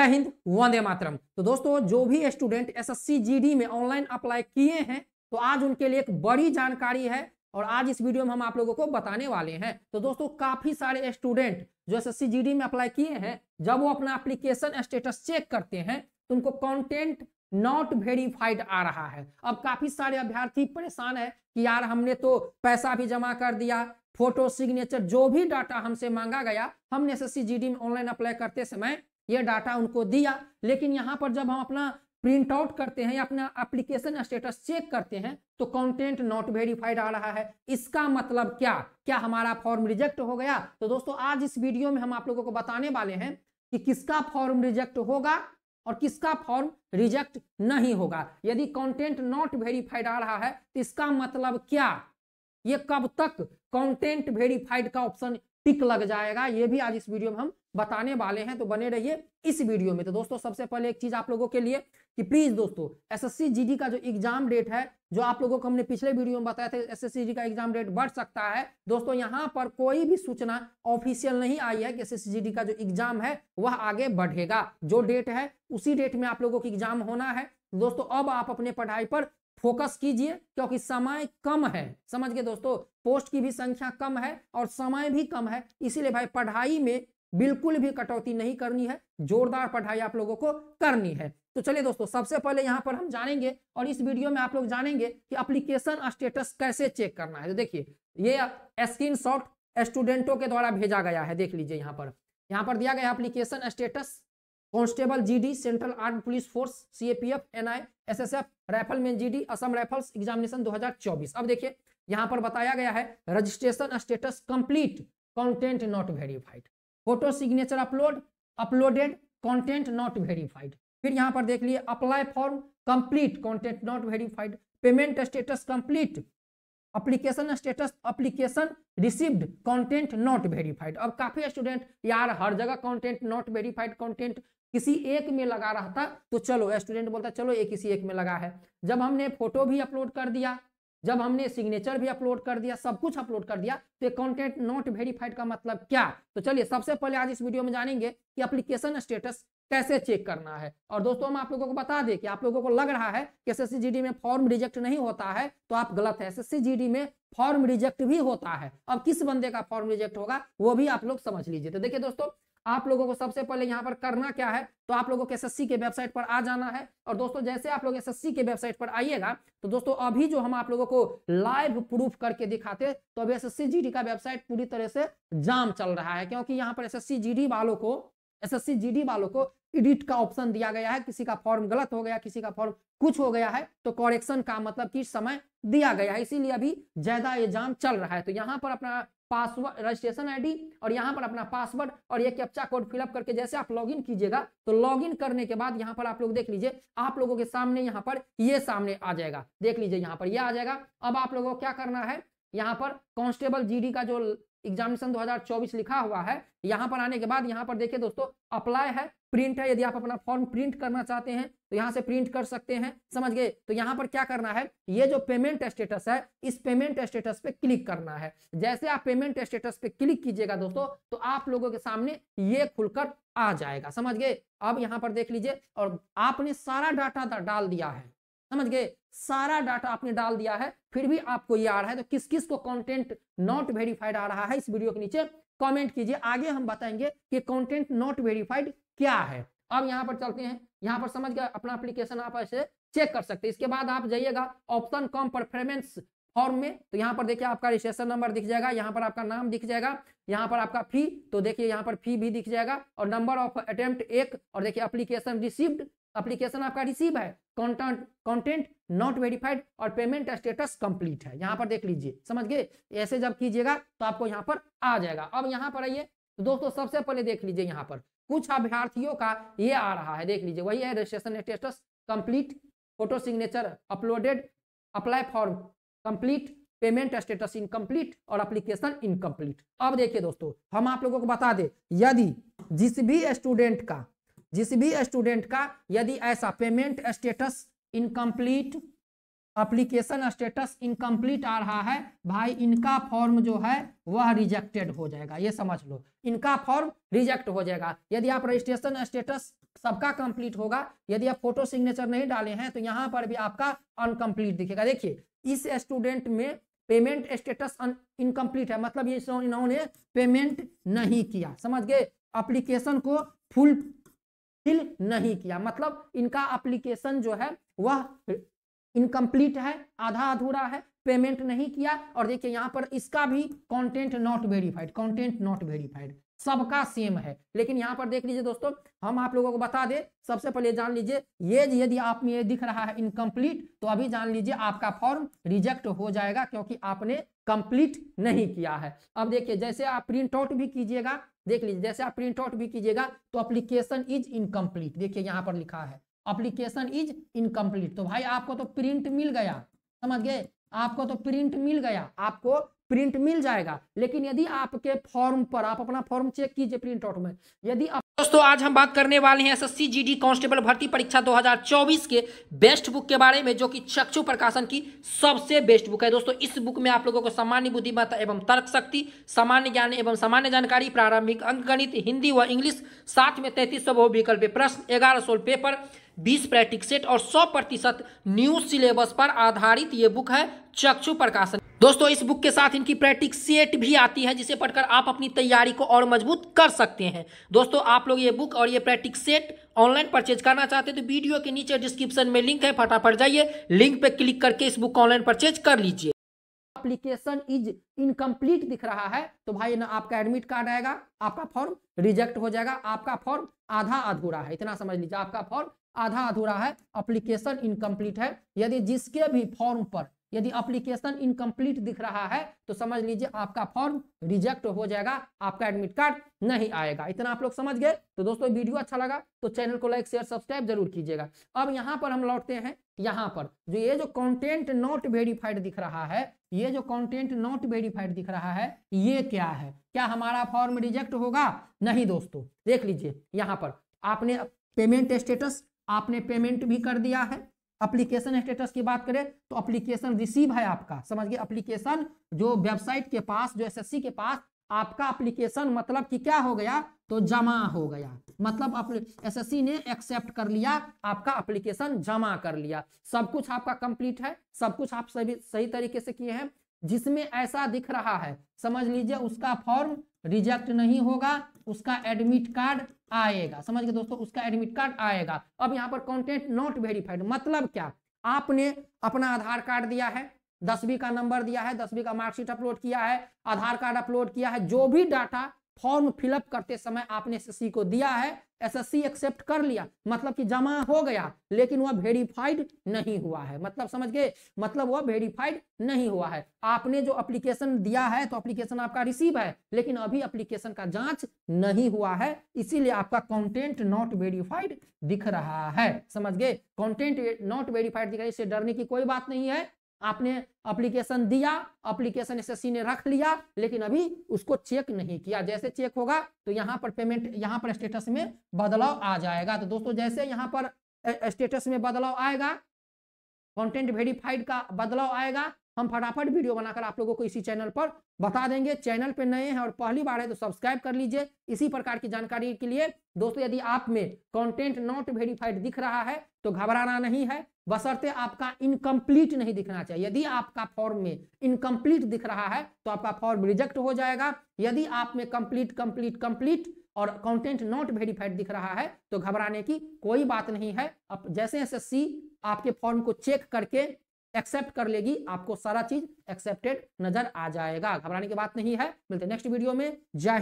जय हिंद वंदे मातरम तो दोस्तों जो भी स्टूडेंट एसएससी जीडी में ऑनलाइन अप्लाई किए हैं तो आज उनके लिए एक बड़ी जानकारी है और आज इस वीडियो में हम आप लोगों को बताने वाले हैं तो दोस्तों काफी सारे स्टूडेंट जो एस जीडी में अप्लाई किए हैं जब वो अपना एप्लीकेशन स्टेटस चेक करते हैं तो उनको कॉन्टेंट नॉट वेरीफाइड आ रहा है अब काफी सारे अभ्यर्थी परेशान है कि यार हमने तो पैसा भी जमा कर दिया फोटो सिग्नेचर जो भी डाटा हमसे मांगा गया हमने एस एस में ऑनलाइन अप्लाई करते समय ये डाटा उनको दिया लेकिन यहाँ पर जब हम अपना प्रिंट आउट करते हैं या अपना एप्लीकेशन स्टेटस चेक करते हैं तो कंटेंट नॉट वेरीफाइड आ रहा है इसका मतलब क्या क्या हमारा फॉर्म रिजेक्ट हो गया तो दोस्तों आज इस वीडियो में हम आप लोगों को बताने वाले हैं कि किसका फॉर्म रिजेक्ट होगा और किसका फॉर्म रिजेक्ट नहीं होगा यदि कॉन्टेंट नॉट वेरीफाइड आ रहा है तो इसका मतलब क्या ये कब तक कॉन्टेंट वेरीफाइड का ऑप्शन टिक लग जाएगा ये भी आज इस वीडियो में हम बताने वाले हैं तो बने रहिए इस वीडियो में तो दोस्तों सबसे पहले एक चीज आप लोगों के लिए कि प्लीज दोस्तों एसएससी जीडी का जो एग्जाम डेट है जो आप लोगों को हमने पिछले वीडियो में बताया था एसएससी जी का एग्जाम डेट बढ़ सकता है दोस्तों यहां पर कोई भी सूचना ऑफिशियल नहीं आई है कि एसएससी जीडी का जो एग्जाम है वह आगे बढ़ेगा जो डेट है उसी डेट में आप लोगों को एग्जाम होना है दोस्तों अब आप अपने पढ़ाई पर फोकस कीजिए क्योंकि समय कम है समझ गए दोस्तों पोस्ट की भी संख्या कम है और समय भी कम है इसीलिए भाई पढ़ाई में बिल्कुल भी कटौती नहीं करनी है जोरदार पढ़ाई आप लोगों को करनी है तो चलिए दोस्तों सबसे पहले यहाँ पर हम जानेंगे और इस वीडियो में आप लोग जानेंगे कि अप्लीकेशन स्टेटस कैसे चेक करना है तो देखिए ये स्क्रीन स्टूडेंटों के द्वारा भेजा गया है देख लीजिए यहाँ पर यहाँ पर दिया गया application status constable GD central arm police force CAPF NI SSF rifleman GD Assam rifles examination 2024 अब देखिए यहाँ पर बताया गया है registration status complete content not verified photo signature upload uploaded content not verified फिर यहाँ पर देख लिए apply form complete content not verified payment status complete application status application received content not verified अब काफी स्टूडेंट यार हर जगह कंटेंट नॉट वेरीफाइड कंटेंट किसी एक में लगा रहा था तो चलो स्टूडेंट बोलता चलो ये किसी एक में लगा है जब हमने फोटो भी अपलोड कर दिया जब हमने सिग्नेचर भी अपलोड कर दिया सब कुछ अपलोड कर दिया तो ये नॉट वेरीफाइड का मतलब क्या तो चलिए सबसे पहले आज इस वीडियो में जानेंगे कि एप्लीकेशन स्टेटस कैसे चेक करना है और दोस्तों हम आप लोगों को बता दें कि आप लोगों को लग रहा है कि एस में फॉर्म रिजेक्ट नहीं होता है तो आप गलत है एस में फॉर्म रिजेक्ट भी होता है अब किस बंदे का फॉर्म रिजेक्ट होगा वो भी आप लोग समझ लीजिए तो देखिए दोस्तों आप लोगों को सबसे पहले यहाँ पर करना क्या है तो आप लोगों के एस के वेबसाइट पर आ जाना है और दोस्तों जैसे आप लोग एस के वेबसाइट पर आइएगा तो दोस्तों अभी जो हम आप लोगों को लाइव प्रूफ करके दिखाते तो अभी एस एस का वेबसाइट पूरी तरह से जाम चल रहा है क्योंकि यहाँ पर एस एस वालों को एस एस वालों को एडिट का ऑप्शन दिया गया है किसी का फॉर्म गलत हो गया किसी का फॉर्म कुछ हो गया है तो करेक्शन का मतलब कि समय दिया गया है इसीलिए अभी ज्यादा ये जाम चल रहा है तो यहाँ पर अपना पासवर्ड रजिस्ट्रेशन आईडी और यहाँ पर अपना पासवर्ड और ये कैप्चा कोड फिलअप करके जैसे आप लॉगिन कीजिएगा तो लॉगिन करने के बाद यहाँ पर आप लोग देख लीजिए आप लोगों के सामने यहाँ पर ये यह सामने आ जाएगा देख लीजिए यहाँ पर ये यह आ जाएगा अब आप लोगों को क्या करना है यहाँ पर कांस्टेबल जीडी का जो एग्जामिनेशन 2024 लिखा हुआ है यहाँ पर आने के बाद यहाँ पर देखिए दोस्तों अप्लाई है प्रिंट है यदि आप अपना फॉर्म प्रिंट करना चाहते हैं तो यहाँ से प्रिंट कर सकते हैं समझ गए तो यहाँ पर क्या करना है ये जो पेमेंट स्टेटस है इस पेमेंट स्टेटस पे क्लिक करना है जैसे आप पेमेंट स्टेटस पे क्लिक कीजिएगा दोस्तों तो आप लोगों के सामने ये खुलकर आ जाएगा समझ गए अब यहाँ पर देख लीजिए और आपने सारा डाटा डाल दिया है समझ गए सारा डाटा आपने डाल दिया है फिर भी आपको ये आ रहा है तो किस किस को कंटेंट नॉट वेरीफाइड आ रहा है इस वीडियो के नीचे कमेंट कीजिए आगे हम बताएंगे कि कंटेंट नॉट वेरीफाइड क्या है अब यहाँ पर चलते हैं यहाँ पर समझ गए अपना एप्लीकेशन आप ऐसे चेक कर सकते हैं इसके बाद आप जाइएगा ऑप्शन कॉम परफॉर्मेंस फॉर्म में तो यहाँ पर देखिए आपका रजिस्ट्रेशन नंबर दिख जाएगा यहाँ पर आपका नाम दिख जाएगा यहाँ पर आपका फी तो देखिए यहाँ पर फी भी दिख जाएगा और नंबर ऑफ अटेम्प्ट एक और देखिए एप्लीकेशन रिसीव्ड अप्लीकेशन आपका रिसीव है कॉन्टेंट कॉन्टेंट नॉट वेरीफाइड और पेमेंट स्टेटस कंप्लीट है यहाँ पर देख लीजिए समझ गए ऐसे जब कीजिएगा तो आपको यहाँ पर आ जाएगा अब यहाँ पर आइए तो दोस्तों सबसे पहले देख लीजिए यहाँ पर कुछ अभ्यार्थियों का ये आ रहा है देख लीजिए वही है registration status complete photo signature uploaded apply form complete payment status incomplete और अप्लीकेशन इनकम्प्लीट अब देखिए दोस्तों हम आप लोगों को बता दें यदि जिस भी स्टूडेंट का जिस भी स्टूडेंट का यदि ऐसा payment status incomplete application status incomplete आ रहा है भाई इनका फॉर्म जो है वह रिजेक्टेड हो जाएगा ये समझ लो इनका फॉर्म रिजेक्ट हो जाएगा यदि आप रजिस्ट्रेशन स्टेटस सबका कंप्लीट होगा यदि आप फोटो सिग्नेचर नहीं डाले हैं तो यहाँ पर भी आपका अनकम्प्लीट दिखेगा देखिए इस स्टूडेंट में पेमेंट स्टेटस इनकम्प्लीट है मतलब ये इन्होंने पेमेंट नहीं किया समझ गए अप्लीकेशन को फुल फिल नहीं किया मतलब इनका एप्लीकेशन जो है वह इनकम्प्लीट है आधा अधूरा है पेमेंट नहीं किया और देखिए यहां पर इसका भी content not verified content not verified सबका सेम है लेकिन यहाँ पर देख लीजिए दोस्तों हम आप लोगों को बता दें सबसे पहले जान लीजिए ये यदि आप में ये दिख रहा है इनकम्प्लीट तो अभी जान लीजिए आपका फॉर्म रिजेक्ट हो जाएगा क्योंकि आपने कंप्लीट नहीं किया है अब देखिए जैसे आप प्रिंट आउट भी कीजिएगा देख लीजिए जैसे आप प्रिंट आउट भी कीजिएगा तो अप्लीकेशन इज इनकम्प्लीट देखिए यहाँ पर लिखा है अप्लीकेशन इज इनकम्प्लीट तो भाई आपको तो प्रिंट मिल गया समझ गए आपको तो प्रिंट मिल गया आपको प्रिंट मिल जाएगा लेकिन यदि आपके फॉर्म पर आप अपना फॉर्म चेक कीजिए प्रिंट आउट में यदि आप दोस्तों आज हम बात करने वाले हैं एसएससी जीडी कांस्टेबल भर्ती परीक्षा 2024 के बेस्ट बुक के बारे में जो कि चक्षु प्रकाशन की सबसे बेस्ट बुक है दोस्तों इस बुक में आप लोगों को सामान्य बुद्धिमत्ता एवं तर्क शक्ति सामान्य ज्ञान एवं सामान्य जानकारी प्रारंभिक अंक गणित हिंदी व इंग्लिश साथ में तैतीस सौ विकल्प प्रश्न ग्यारह सोल पेपर बीस प्रैक्टिक सेट और सौ प्रतिशत न्यू सिलेबस पर आधारित ये बुक है चक्षु प्रकाशन दोस्तों इस बुक के साथ इनकी प्रैक्टिस सेट भी आती है जिसे पढ़कर आप अपनी तैयारी को और मजबूत कर सकते हैं दोस्तों आप लोग ये बुक और ये प्रैक्टिस सेट ऑनलाइन परचेज करना चाहते हैं तो वीडियो के नीचे डिस्क्रिप्शन में लिंक है फटाफट जाइए लिंक पे क्लिक करके इस बुक ऑनलाइन परचेज कर लीजिए एप्लीकेशन इज इनकम्प्लीट दिख रहा है तो भाई ना आपका एडमिट कार्ड आएगा आपका फॉर्म रिजेक्ट हो जाएगा आपका फॉर्म आधा अधूरा है इतना समझ लीजिए आपका फॉर्म आधा अधूरा है अप्लीकेशन इनकम्प्लीट है यदि जिसके भी फॉर्म पर यदि अप्लीकेशन इनकम्प्लीट दिख रहा है तो समझ लीजिए आपका फॉर्म रिजेक्ट हो जाएगा आपका एडमिट कार्ड नहीं आएगा इतना आप लोग समझ गए तो दोस्तों वीडियो अच्छा लगा तो चैनल को लाइक शेयर सब्सक्राइब जरूर कीजिएगा अब यहाँ पर हम लौटते हैं यहाँ पर जो ये जो कॉन्टेंट नॉट वेरीफाइड दिख रहा है ये जो कॉन्टेंट नॉट वेरीफाइड दिख रहा है ये क्या है क्या हमारा फॉर्म रिजेक्ट होगा नहीं दोस्तों देख लीजिए यहाँ पर आपने पेमेंट स्टेटस आपने पेमेंट भी कर दिया है अप्लीकेशन स्टेटस की बात करें तो अप्लीकेशन रिसीव है आपका समझ गए अप्लीकेशन जो वेबसाइट के पास जो एस के पास आपका अप्लीकेशन मतलब कि क्या हो गया तो जमा हो गया मतलब एसएससी ने एक्सेप्ट कर लिया आपका अप्लीकेशन जमा कर लिया सब कुछ आपका कंप्लीट है सब कुछ आप सभी सही तरीके से किए हैं जिसमें ऐसा दिख रहा है समझ लीजिए उसका फॉर्म रिजेक्ट नहीं होगा उसका एडमिट कार्ड आएगा समझ गए दोस्तों उसका एडमिट कार्ड आएगा अब यहाँ पर कॉन्टेंट नॉट वेरीफाइड मतलब क्या आपने अपना आधार कार्ड दिया है दसवीं का नंबर दिया है दसवीं का मार्कशीट अपलोड किया है आधार कार्ड अपलोड किया है जो भी डाटा फॉर्म फिलअप करते समय आपने सी को दिया है एसएससी एक्सेप्ट कर लिया मतलब कि जमा हो गया लेकिन वह वेरीफाइड नहीं हुआ है मतलब समझ गए मतलब वह वेरीफाइड नहीं हुआ है आपने जो एप्लीकेशन दिया है तो एप्लीकेशन आपका रिसीव है लेकिन अभी एप्लीकेशन का जांच नहीं हुआ है इसीलिए आपका कंटेंट नॉट वेरीफाइड दिख रहा है समझ गए कंटेंट नॉट वेरीफाइड दिख रहा है इससे डरने की कोई बात नहीं है आपने अप्लीकेशन दिया एप्लीकेशन एस ने रख लिया लेकिन अभी उसको चेक नहीं किया जैसे चेक होगा तो यहाँ पर पेमेंट यहाँ पर स्टेटस में बदलाव आ जाएगा तो दोस्तों जैसे यहाँ पर स्टेटस में बदलाव आएगा कंटेंट वेरीफाइड का बदलाव आएगा हम फटाफट वीडियो बनाकर आप लोगों को इसी चैनल पर बता देंगे चैनल पर नए हैं और पहली बार है तो सब्सक्राइब कर लीजिए इसी प्रकार की जानकारी के लिए दोस्तों यदि आप में कंटेंट नॉट वेरीफाइड दिख रहा है तो घबराना नहीं है बसरते आपका इनकम्प्लीट नहीं दिखना चाहिए यदि आपका फॉर्म में इनकम्प्लीट दिख रहा है तो आपका फॉर्म रिजेक्ट हो जाएगा यदि आप में कंप्लीट कंप्लीट कंप्लीट और कंटेंट नॉट वेरीफाइड दिख रहा है तो घबराने की कोई बात नहीं है अब जैसे जैसे सी आपके फॉर्म को चेक करके एक्सेप्ट कर लेगी आपको सारा चीज एक्सेप्टेड नजर आ जाएगा घबराने की बात नहीं है मिलते नेक्स्ट वीडियो में जय हिंद